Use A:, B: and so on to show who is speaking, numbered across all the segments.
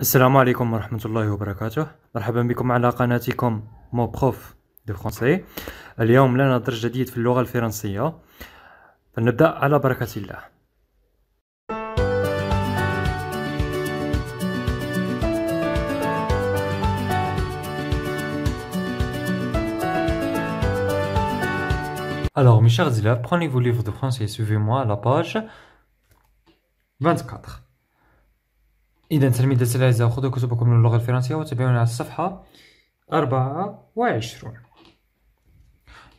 A: السلام عليكم ورحمة الله وبركاته مرحبا بكم على قناتكم مو بروف دو فرونسي اليوم لنا درس جديد في اللغة الفرنسية فلنبدأ على بركة الله Alors mes chers élèves, prenez vos livres de français et suivez-moi à la page 24. إذا تلاميذة الأعزاء خذوا كتبكم للغة الفرنسية وتابعونا على الصفحة 24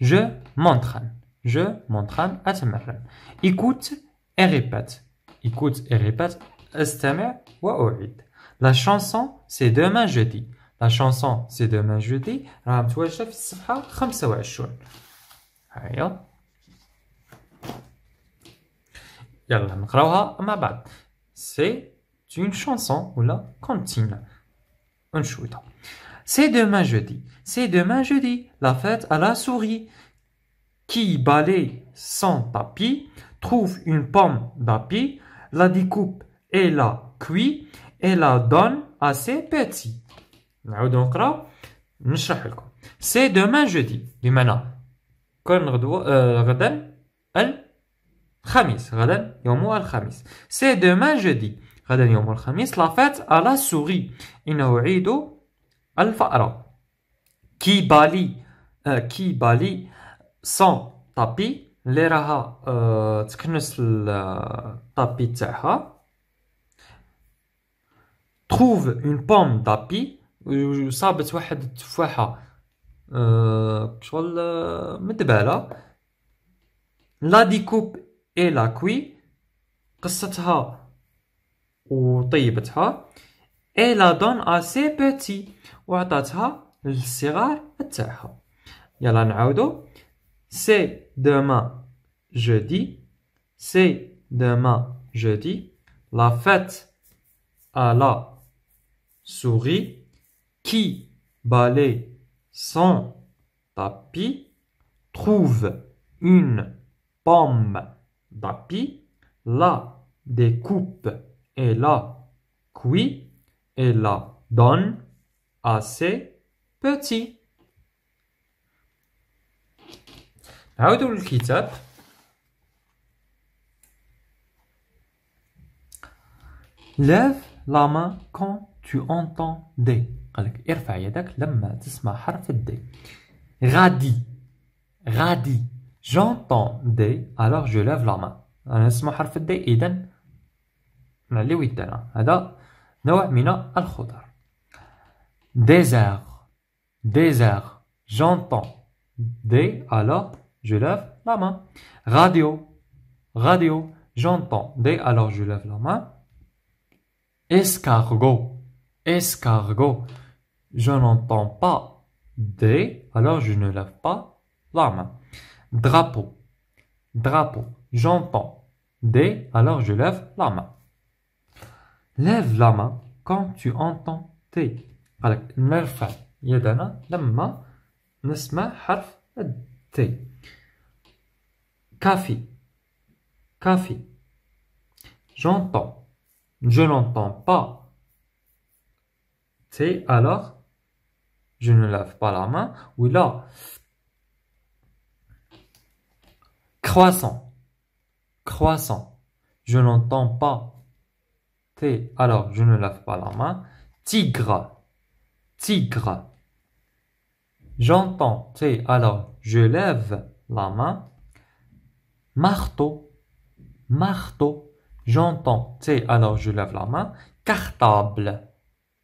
A: Je m'entraîne. Je m'entraîne أتمرن. Écoute et répète. Écoute et répète. استمع وأعيد. La chanson c'est demain jeudi. La chanson c'est demain jeudi. راها متواجدة في الصفحة 25. هيا. يلا نقراوها مع بعض. سي une chanson ou la cantine. Un chouette. C'est demain jeudi. C'est demain jeudi, la fête à la souris. Qui balaye son tapis, trouve une pomme d'api, la découpe et la cuit et la donne à ses petits. C'est demain jeudi. بمعنى euh, C'est demain jeudi. غدا يوم الخميس لافيت على سوري إنه عيد الفأرة كي بالي آه، كي بالي سون طابي اللي راها آه، تكنس الطابي آه، تاعها تروف اون بوم دابي وصابت واحد التفاحه شغل مدباله لا ديكوب اي لا كوي قصتها et l'a donne à ses petits et a à C'est demain jeudi C'est demain jeudi La fête à la souris Qui balaye son tapis Trouve une pomme d'api La découpe et la « qui » et la « donne » assez petit. On le retourner Lève la main quand tu entends « des ». Il faut lever la main quand tu entends « Gadi. J'entends « D, alors je lève la main. Quand tu le des », alors tu lèves désert désert j'entends des alors je lève la main radio radio j'entends des alors je lève la main escargot escargot je n'entends pas des alors je ne lève pas la main drapeau drapeau j'entends des alors je lève la main lève la main quand tu entends T. la main ne T. Café. Café. J'entends. Je n'entends pas T alors je ne lève pas la main. Oui là, croissant, croissant, je n'entends pas alors je ne lève pas la main. Tigre, tigre. J'entends T, alors je lève la main. Marteau, marteau. J'entends T, alors je lève la main. Cartable,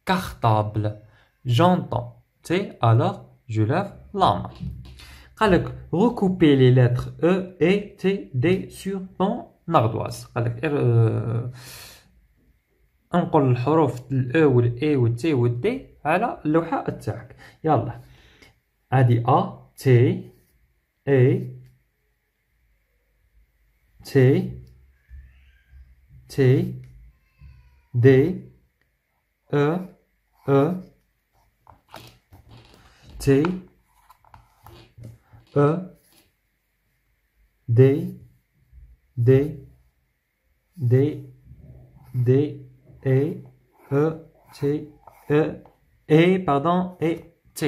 A: cartable. J'entends T, alors je lève la main. Alors, recouper les lettres E et T, D sur ton ardoise. Euh, انقل الحروف الاو والاي والتي والدي على اللوحه تاعك يلا هادي ا تي اي تي تي دي او او تي او دي دي دي دي E, E, T, E, E, pardon, E, T.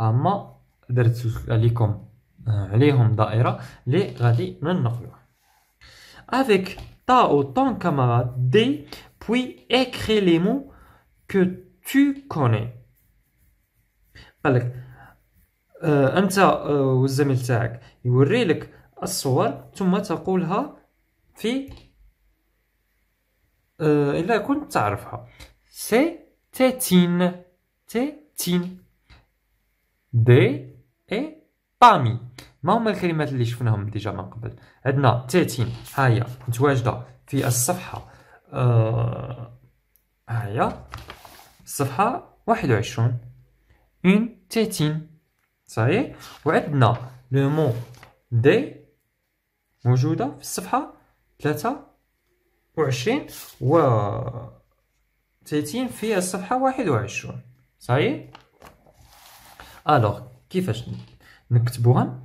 A: هما درت عليكم عليهم دائرة لي Avec ta ou ton camarade D, puis écris les mots que tu connais. قالك انت والزميل تاعك يوري لك الصور ثم آه، إلا كنت تعرفها سي تاتين تاتين دي اي بامي ما هما الكلمات اللي شفناهم ديجا من قبل عندنا تاتين ها هي متواجده في الصفحه آه ها هي الصفحه 21 اون تاتين صحيح وعندنا لو مو دي موجوده في الصفحه 3 وعشرين و تلاتين في الصفحة واحد وعشرون صحيح ألوغ كيفاش نكتبوها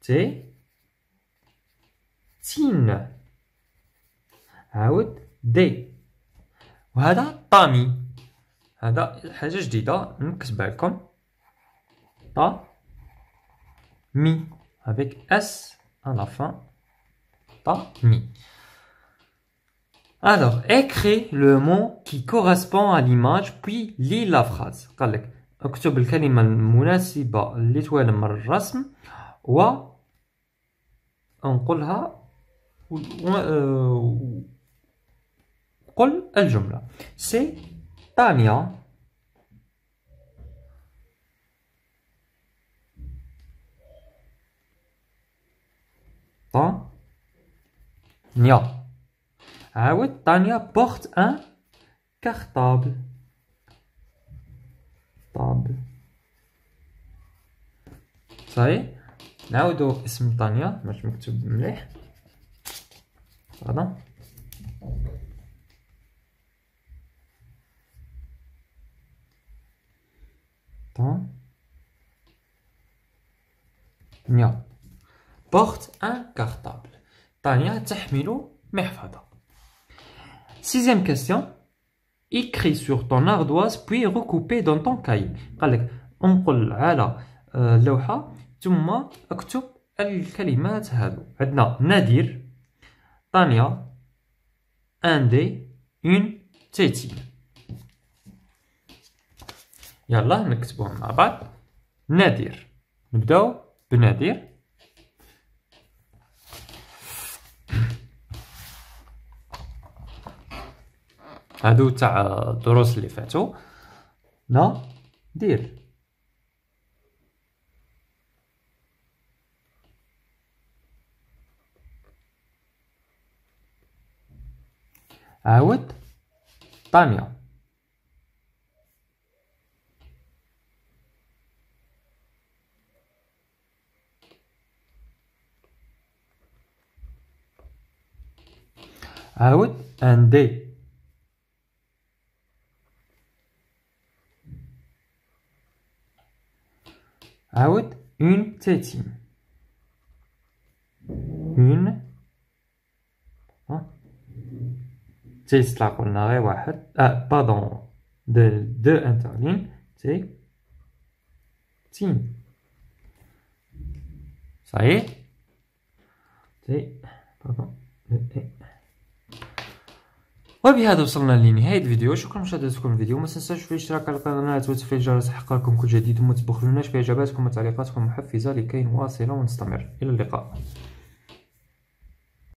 A: تي تين عاود دي وهذا طامي هذا حاجة جديدة نكتبها لكم طا مي افيك اس ا la fin. Ta, Alors, écris le mot qui correspond à l'image, puis lis la phrase. اكتب الكلمة المناسبة اللي توالم الرسم و انقلها و... قل الجملة سي تانيا طانيا عاود طانيا بورت ان كارطابل طابل صاي نعاودو اسم طانيا باش مكتوب مليح فوالا طانيا بورت ان كارطابل طانيا تحمل محفظه Sixième question, écris sur ton ardoise puis recoupe dans ton cahier. On peut faire la l'eau et on écrit faire la question. On a Nadir, Tania, Indé, une Tétie. Yallah, on va faire la question. Nadir. On va faire la question. هادو تاع الدروس اللي فاتوا لا دير عاود طانيا عاود اندي Out, une, une septime. Une. C'est cela qu'on a pardon, de deux interlignes, c'est tine. Ça y est. C'est, pardon, وبهذا وصلنا لنهاية الفيديو شكرا لمشاهدتكم الفيديو ما تنساوش في الاشتراك على القناة وتفعيل الجرس يحققكم كل جديد وما تبخلوناش بإعجاباتكم وتعليقاتكم محفزة لكي نواصل ونستمر إلى اللقاء